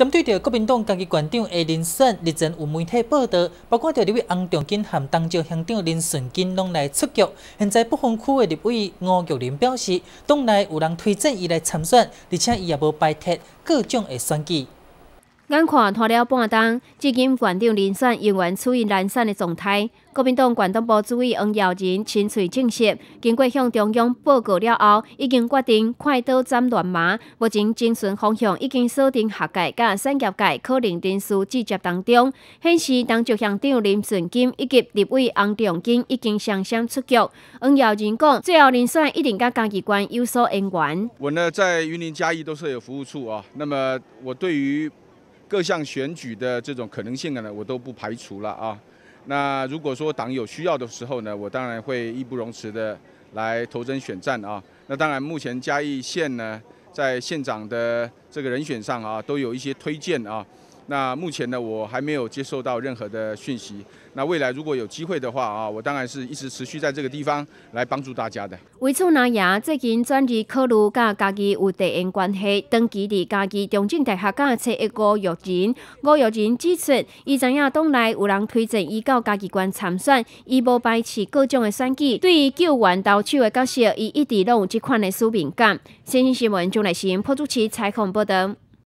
针对着国民党家己团长的遴选，日前有媒体报道，包括着这位洪仲金和东石乡长林顺金拢来出局。现在，不分区的立委吴玉林表示，党内有人推荐伊来参选，而且伊也无排斥各种的选举。眼看拖了半东，至今县长人选仍然处于难散的状态。国民党广东部主委黄耀仁亲随证实，经过向中央报告了后，已经决定快刀斩乱麻。目前征询方向已经锁定学界、甲产业界可能因素集结当中。现时党局向长林顺金以及立委黄仲金已经双双出局。黄耀仁讲，最后人选一定甲嘉义关有所因缘。我呢在云林嘉义都是有服务处啊，那么我对于。各项选举的这种可能性呢，我都不排除了啊。那如果说党有需要的时候呢，我当然会义不容辞的来投身选战啊。那当然，目前嘉义县呢，在县长的这个人选上啊，都有一些推荐啊。那目前呢，我还没有接受到任何的讯息。那未来如果有机会的话啊，我当然是一直持续在这个地方来帮助大家的。为此，南爷最近转入考虑，佮家己有地缘关系，登记伫家己中正大学教册一郭玉人，郭玉人指出，伊知影党内有人推荐伊到家己关参选，伊无排斥各种的选举。对于救援投手的角色，伊一直拢有即款的使命感。新新闻，就来新、破祖奇采访报道。